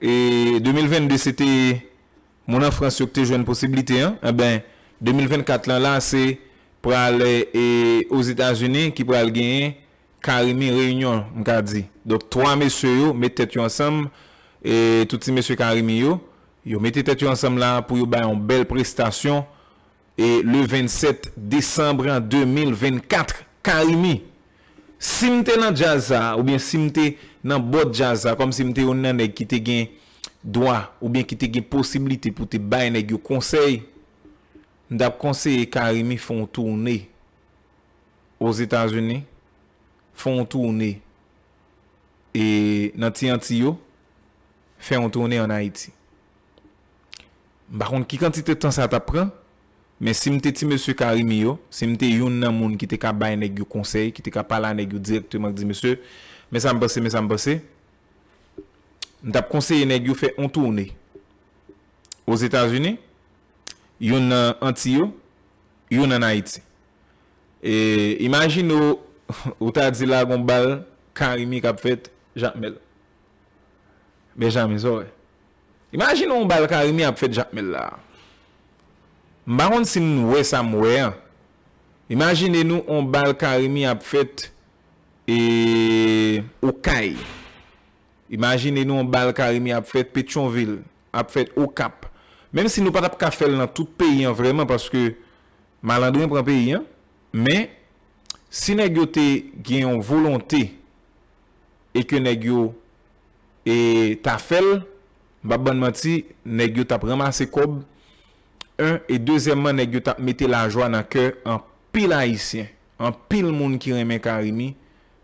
E 2020 de sete Mounan Frans yo kte jwen posibilite E ben 2024 lan la se Pral e O Zeta Geni ki pral gen Karimi Reunion mkadi Dok 3 mesye yo mette tete yo ansam E touti mesye Karimi yo Yo mette tete yo ansam la Pou yo bayon bel prestasyon E le 27 Desembre 2024 Karimi Simte nan jaza ou bien simte nan bot jaza Kom simte yon nan ekite gen doa Ou bien ekite gen posibilite pou te bayen ek yo konsey Ndap konsey e karimi foun toune Oz etaje ne Foun toune E nan ti yon ti yo Fè yon toune an Haiti Bakon ki kantite ton sa ta pren Men si mte ti msè Karimi yo, si mte yon nan moun ki te ka bay negyo konsey, ki te ka pala negyo direk te mwen di msè, mè sa mbese, mè sa mbese, mtap konsey negyo fe ontoune. Ose tazini, yon nan anti yo, yon nan haiti. E, imajin ou, ou ta di la goun bal, Karimi kap fet, jakmel. Ben janmè zo e. Imajin ou mbal Karimi ap fet jakmel la. Maron si nou wè sa mwè, imagine nou an bal kari mi ap fèt e okay. Imagine nou an bal kari mi ap fèt Petronville, ap fèt Okap. Mem si nou pat ap kafèl nan tout peyyan vreman paske malandou yon pran peyyan. Me, si negyo te genyon volonté e ke negyo e tafèl, bab ban mati negyo tap reman se kob. Un e dezemman ne gyo tap mette la jwa na kè An pil haisyen An pil moun ki reme karimi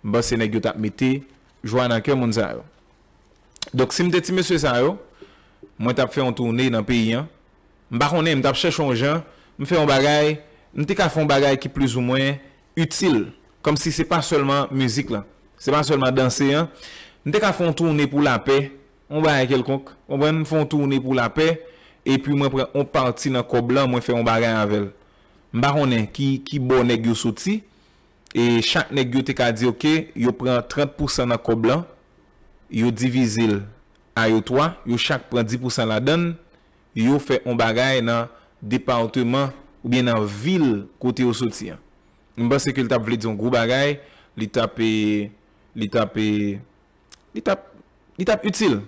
Mba se ne gyo tap mette Jwa na kè moun zaro Dok si mte ti msè zaro Mwen tap fè yon tourne nan peyi an Mba konen mwen tap chè chonjan Mwen fè yon bagay Mwen te ka fè yon bagay ki plus ou mwen Util Kom si se pa solman mizik la Se pa solman dansen Mwen te ka fè yon tourne pou la pe Mwen fè yon tourne pou la pe epi mwen pren 1 panti nan kob lan, mwen fe yon bagay anvel. Mba honen, ki bo nek yo soti, e chak nek yo te ka di ok, yo pren 30% nan kob lan, yo divizil a yo 3, yo chak pren 10% la don, yo fe yon bagay nan departement ou bien nan vil kote yo soti an. Mba se ke l tap vle di yon grou bagay, li tap e, li tap e, li tap, li tap util.